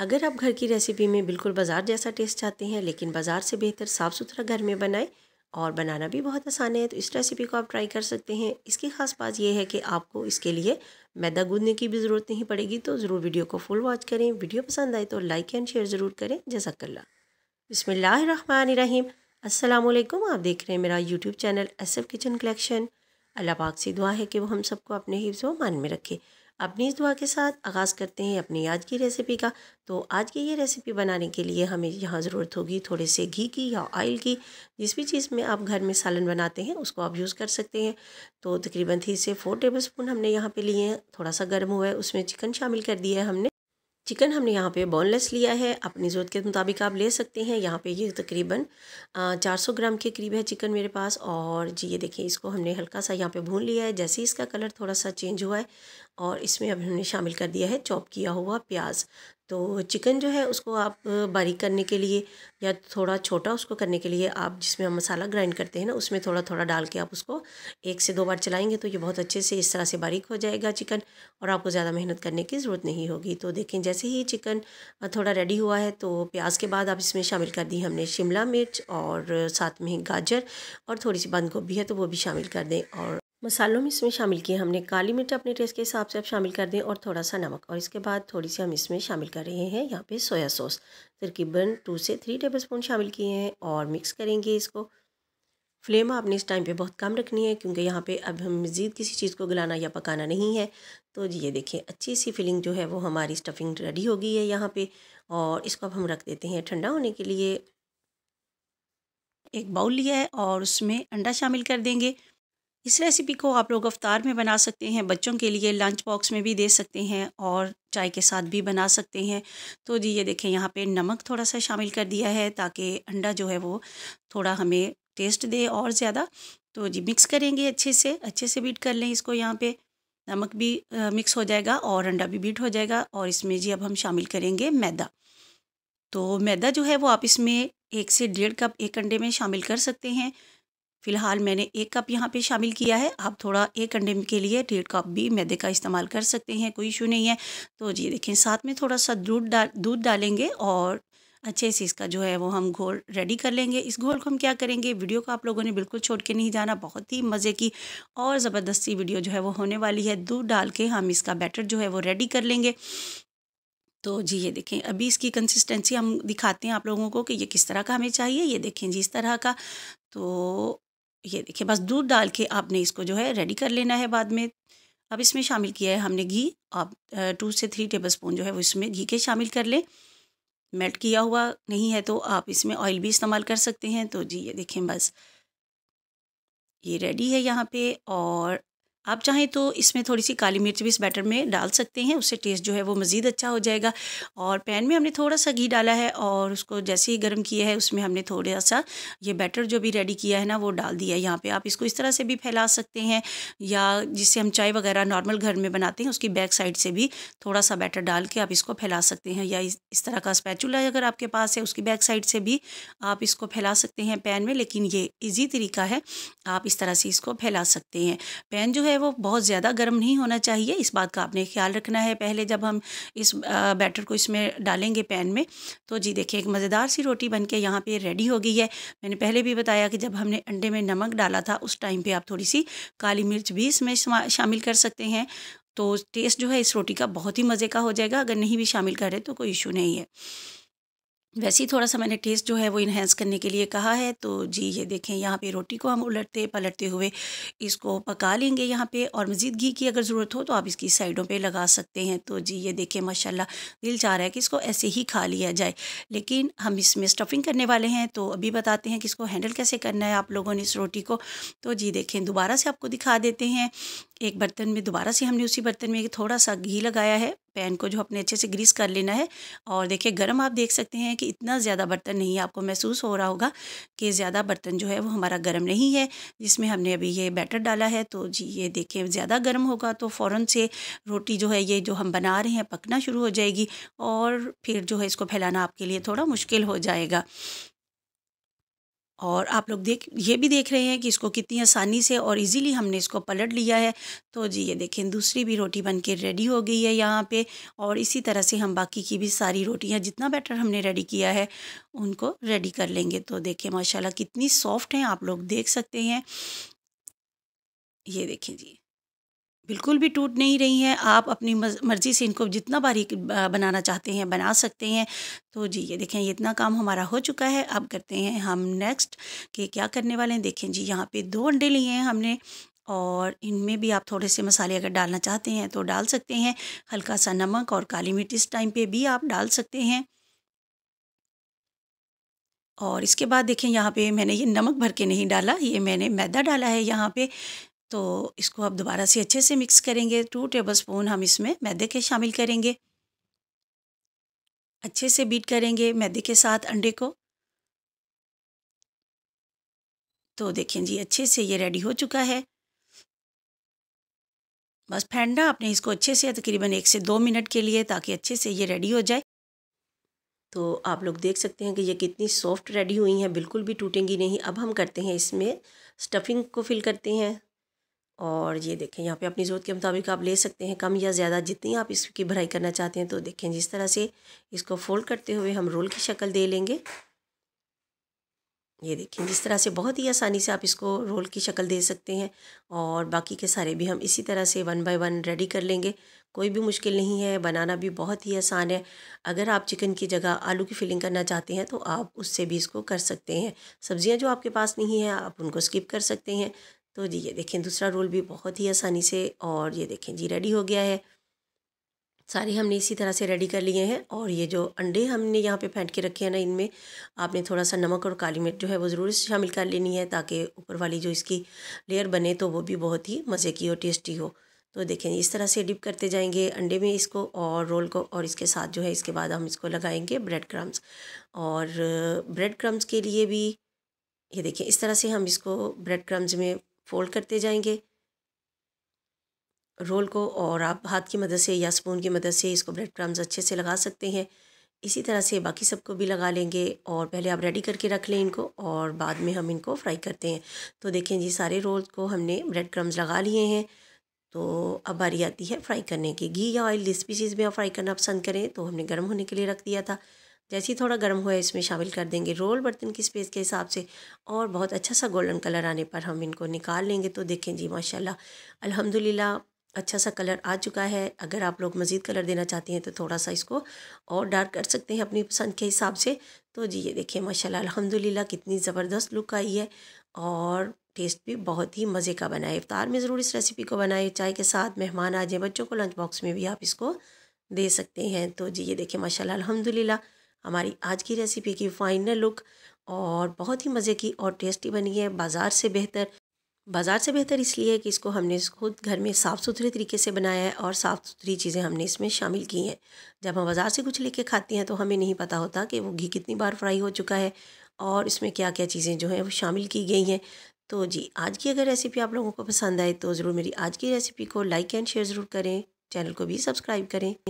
अगर आप घर की रेसिपी में बिल्कुल बाज़ार जैसा टेस्ट चाहते हैं लेकिन बाज़ार से बेहतर साफ़ सुथरा घर में बनाएं और बनाना भी बहुत आसान है तो इस रेसिपी को आप ट्राई कर सकते हैं इसकी ख़ास बात यह है कि आपको इसके लिए मैदा गूंदने की भी ज़रूरत नहीं पड़ेगी तो ज़रूर वीडियो को फुल वॉच करें वीडियो पसंद आए तो लाइक एंड शेयर ज़रूर करें जजाकल्ला अस्सलाम वालेकुम आप देख रहे हैं मेरा YouTube channel S F kitchen collection अल्लाह पाक से दुआ है कि वो हम सबको अपने हिफ्स मान में रखे अपनी इस दुआ के साथ आगाज़ करते हैं अपनी आज की रेसिपी का तो आज की ये रेसिपी बनाने के लिए हमें यहाँ ज़रूरत होगी थोड़े से घी की या ऑयल की जिस भी चीज़ में आप घर में सालन बनाते हैं उसको आप यूज़ कर सकते हैं तो तकरीबन थ्री से फोर टेबल स्पून हमने यहाँ पर लिए हैं थोड़ा सा गर्म हुआ है उसमें चिकन शामिल कर दिया है हमने चिकन हमने यहाँ पे बोनलेस लिया है अपनी ज़रूरत के मुताबिक आप ले सकते हैं यहाँ पे ये तकरीबन 400 ग्राम के करीब है चिकन मेरे पास और जी ये देखें इसको हमने हल्का सा यहाँ पे भून लिया है जैसे ही इसका कलर थोड़ा सा चेंज हुआ है और इसमें अब हमने शामिल कर दिया है चॉप किया हुआ प्याज तो चिकन जो है उसको आप बारीक करने के लिए या थोड़ा छोटा उसको करने के लिए आप जिसमें हम मसाला ग्राइंड करते हैं ना उसमें थोड़ा थोड़ा डाल के आप उसको एक से दो बार चलाएंगे तो ये बहुत अच्छे से इस तरह से बारीक हो जाएगा चिकन और आपको ज़्यादा मेहनत करने की ज़रूरत नहीं होगी तो देखें जैसे ही चिकन थोड़ा रेडी हुआ है तो प्याज के बाद आप इसमें शामिल कर दी हमने शिमला मिर्च और साथ में गाजर और थोड़ी सी बंद गोभी है तो वो भी शामिल कर दें और मसालों में इसमें शामिल किए हमने काली मिर्च अपने टेस्ट के हिसाब से आप शामिल कर दें और थोड़ा सा नमक और इसके बाद थोड़ी सी हम इसमें शामिल कर रहे हैं यहाँ पे सोया सॉस तरकीबन टू से थ्री टेबल स्पून शामिल किए हैं और मिक्स करेंगे इसको फ्लेम आपने इस टाइम पे बहुत कम रखनी है क्योंकि यहाँ पे अब हम मज़ीद किसी चीज़ को गलाना या पकाना नहीं है तो ये देखें अच्छी सी फिलिंग जो है वो हमारी स्टफिंग रेडी हो गई है यहाँ पर और इसको अब हम रख देते हैं ठंडा होने के लिए एक बाउल लिया है और उसमें अंडा शामिल कर देंगे इस रेसिपी को आप लोग अफ्तार में बना सकते हैं बच्चों के लिए लंच बॉक्स में भी दे सकते हैं और चाय के साथ भी बना सकते हैं तो जी ये देखें यहाँ पे नमक थोड़ा सा शामिल कर दिया है ताकि अंडा जो है वो थोड़ा हमें टेस्ट दे और ज़्यादा तो जी मिक्स करेंगे अच्छे से अच्छे से बीट कर लें इसको यहाँ पर नमक भी मिक्स हो जाएगा और अंडा भी बीट हो जाएगा और इसमें जी अब हम शामिल करेंगे मैदा तो मैदा जो है वो आप इसमें एक से डेढ़ कप एक अंडे में शामिल कर सकते हैं फ़िलहाल मैंने एक कप यहाँ पे शामिल किया है आप थोड़ा एक अंडे के लिए डेढ़ कप भी मैदे का इस्तेमाल कर सकते हैं कोई इशू नहीं है तो जी देखें साथ में थोड़ा सा दूध डाल दूध डालेंगे और अच्छे से इसका जो है वो हम घोल रेडी कर लेंगे इस घोल को हम क्या करेंगे वीडियो को आप लोगों ने बिल्कुल छोड़ के नहीं जाना बहुत ही मज़े की और ज़बरदस्ती वीडियो जो है वो होने वाली है दूध डाल के हम इसका बैटर जो है वो रेडी कर लेंगे तो जी ये देखें अभी इसकी कंसिस्टेंसी हम दिखाते हैं आप लोगों को कि ये किस तरह का हमें चाहिए ये देखें जी इस तरह का तो ये देखिए बस दूध डाल के आपने इसको जो है रेडी कर लेना है बाद में अब इसमें शामिल किया है हमने घी आप टू से थ्री टेबल स्पून जो है वो इसमें घी के शामिल कर लें मेल्ट किया हुआ नहीं है तो आप इसमें ऑयल भी इस्तेमाल कर सकते हैं तो जी ये देखें बस ये रेडी है यहाँ पे और आप चाहें तो इसमें थोड़ी सी काली मिर्च भी इस बैटर में डाल सकते हैं उससे टेस्ट जो है वो मज़ीद अच्छा हो जाएगा और पैन में हमने थोड़ा सा घी डाला है और उसको जैसे ही गर्म किया है उसमें हमने थोड़ा सा ये बैटर जो भी रेडी किया है ना वो डाल दिया है यहाँ पर आप इसको इस तरह से भी फैला सकते हैं या जिससे हम चाय वगैरह नॉर्मल घर में बनाते हैं उसकी बैक साइड से भी थोड़ा सा बैटर डाल के आप इसको फैला सकते हैं या इस तरह का स्पैचुला अगर आपके पास है उसकी बैक साइड से भी आप इसको फैला सकते हैं पैन में लेकिन ये ईजी तरीका है आप इस तरह से इसको फैला सकते हैं पैन जो है है वो बहुत ज़्यादा गर्म नहीं होना चाहिए इस बात का आपने ख्याल रखना है पहले जब हम इस बैटर को इसमें डालेंगे पैन में तो जी देखिए एक मज़ेदार सी रोटी बन के यहाँ पर रेडी हो गई है मैंने पहले भी बताया कि जब हमने अंडे में नमक डाला था उस टाइम पर आप थोड़ी सी काली मिर्च भी इसमें शामिल कर सकते हैं तो टेस्ट जो है इस रोटी का बहुत ही मज़े का हो जाएगा अगर नहीं भी शामिल करें तो कोई इशू नहीं है वैसे ही थोड़ा सा मैंने टेस्ट जो है वो इन्हेंस करने के लिए कहा है तो जी ये देखें यहाँ पे रोटी को हम उलटते पलटते हुए इसको पका लेंगे यहाँ पे और मज़ीद घी की अगर ज़रूरत हो तो आप इसकी साइडों पे लगा सकते हैं तो जी ये देखें माशाल्लाह दिल चाह रहा है कि इसको ऐसे ही खा लिया जाए लेकिन हम इसमें स्टफिंग करने वाले हैं तो अभी बताते हैं कि इसको हैंडल कैसे करना है आप लोगों ने इस रोटी को तो जी देखें दोबारा से आपको दिखा देते हैं एक बर्तन में दोबारा से हमने उसी बर्तन में थोड़ा सा घी लगाया है पैन को जो अपने अच्छे से ग्रीस कर लेना है और देखिए गर्म आप देख सकते हैं कि इतना ज़्यादा बर्तन नहीं आपको महसूस हो रहा होगा कि ज़्यादा बर्तन जो है वो हमारा गर्म नहीं है जिसमें हमने अभी ये बैटर डाला है तो जी ये देखें ज़्यादा गर्म होगा तो फ़ौर से रोटी जो है ये जो हम बना रहे हैं पकना शुरू हो जाएगी और फिर जो है इसको फैलाना आपके लिए थोड़ा मुश्किल हो जाएगा और आप लोग देख ये भी देख रहे हैं कि इसको कितनी आसानी से और इजीली हमने इसको पलट लिया है तो जी ये देखें दूसरी भी रोटी बन के रेडी हो गई है यहाँ पे और इसी तरह से हम बाकी की भी सारी रोटियाँ जितना बैटर हमने रेडी किया है उनको रेडी कर लेंगे तो देखिए माशाल्लाह कितनी सॉफ्ट हैं आप लोग देख सकते हैं ये देखें जी बिल्कुल भी टूट नहीं रही हैं आप अपनी मर्ज़ी से इनको जितना बारीक बनाना चाहते हैं बना सकते हैं तो जी ये देखें ये इतना काम हमारा हो चुका है अब करते हैं हम नेक्स्ट कि क्या करने वाले हैं देखें जी यहाँ पे दो अंडे लिए हैं हमने और इनमें भी आप थोड़े से मसाले अगर डालना चाहते हैं तो डाल सकते हैं हल्का सा नमक और काली मिर्च इस टाइम पर भी आप डाल सकते हैं और इसके बाद देखें यहाँ पे मैंने ये नमक भर के नहीं डाला ये मैंने मैदा डाला है यहाँ पे तो इसको आप दोबारा से अच्छे से मिक्स करेंगे टू टेबल स्पून हम इसमें मैदे के शामिल करेंगे अच्छे से बीट करेंगे मैदे के साथ अंडे को तो देखें जी अच्छे से ये रेडी हो चुका है बस फेंडा आपने इसको अच्छे से तकरीबन एक से दो मिनट के लिए ताकि अच्छे से ये रेडी हो जाए तो आप लोग देख सकते हैं कि ये कितनी सॉफ्ट रेडी हुई हैं बिल्कुल भी टूटेंगी नहीं अब हम करते हैं इसमें स्टफिंग को फिल करते हैं और ये देखें यहाँ पे अपनी ज़रूरत के मुताबिक आप ले सकते हैं कम या ज़्यादा जितनी आप इसकी भराई करना चाहते हैं तो देखें जिस तरह से इसको फोल्ड करते हुए हम रोल की शक्ल दे लेंगे ये देखें जिस तरह से बहुत ही आसानी से आप इसको रोल की शक्ल दे सकते हैं और बाकी के सारे भी हम इसी तरह से वन बाय वन रेडी कर लेंगे कोई भी मुश्किल नहीं है बनाना भी बहुत ही आसान है अगर आप चिकन की जगह आलू की फिलिंग करना चाहते हैं तो आप उससे भी इसको कर सकते हैं सब्जियां जो आपके पास नहीं है आप उनको स्किप कर सकते हैं तो जी ये देखें दूसरा रोल भी बहुत ही आसानी से और ये देखें जी रेडी हो गया है सारे हमने इसी तरह से रेडी कर लिए हैं और ये जो अंडे हमने यहाँ पे फेंट के रखे हैं ना इनमें आपने थोड़ा सा नमक और काली मिर्च जो है वो ज़रूर शामिल कर लेनी है ताकि ऊपर वाली जो इसकी लेयर बने तो वो भी बहुत ही मज़े की और टेस्टी हो तो देखें इस तरह से डिप करते जाएंगे अंडे में इसको और रोल को और इसके साथ जो है इसके बाद हम इसको लगाएंगे ब्रेड क्रम्स और ब्रेड क्रम्स के लिए भी ये देखें इस तरह से हम इसको ब्रेड क्रम्स में फोल्ड करते जाएंगे रोल को और आप हाथ की मदद से या स्पून की मदद से इसको ब्रेड क्रम्स अच्छे से लगा सकते हैं इसी तरह से बाकी सबको भी लगा लेंगे और पहले आप रेडी करके रख लें इनको और बाद में हम इनको फ्राई करते हैं तो देखें जी सारे रोल को हमने ब्रेड क्रम्स लगा लिए हैं तो अब बारी आती है फ्राई करने की घी या ऑयल जिस भी चीज़ में आप फ्राई करना पसंद करें तो हमने गर्म होने के लिए रख दिया था जैसे ही थोड़ा गर्म हुआ है इसमें शामिल कर देंगे रोल बर्तन की स्पेस के हिसाब से और बहुत अच्छा सा गोल्डन कलर आने पर हम इनको निकाल लेंगे तो देखें जी माशाल्लाह अल्हम्दुलिल्लाह अच्छा सा कलर आ चुका है अगर आप लोग मज़ीद कलर देना चाहती हैं तो थोड़ा सा इसको और डार्क कर सकते हैं अपनी पसंद के हिसाब से तो जी ये देखिए माशाल्लाह अल्हम्दुलिल्लाह कितनी ज़बरदस्त लुक आई है और टेस्ट भी बहुत ही मज़े का बना है इफ्तार में ज़रूर इस रेसिपी को बनाए चाय के साथ मेहमान आ जाए बच्चों को लंच बॉक्स में भी आप इसको दे सकते हैं तो जी ये देखिए माशाल्लाह अल्हम्दुलिल्लाह हमारी आज की रेसिपी की फाइनल लुक और बहुत ही मज़े की और टेस्टी बनी है बाज़ार से बेहतर बाज़ार से बेहतर इसलिए कि इसको हमने खुद घर में साफ़ सुथरे तरीके से बनाया है और साफ़ सुथरी चीज़ें हमने इसमें शामिल की हैं जब हम बाज़ार से कुछ लेके खाते हैं तो हमें नहीं पता होता कि वो घी कितनी बार फ्राई हो चुका है और इसमें क्या क्या चीज़ें जो हैं वो शामिल की गई हैं तो जी आज की अगर रेसिपी आप लोगों को पसंद आए तो ज़रूर मेरी आज की रेसिपी को लाइक एंड शेयर ज़रूर करें चैनल को भी सब्सक्राइब करें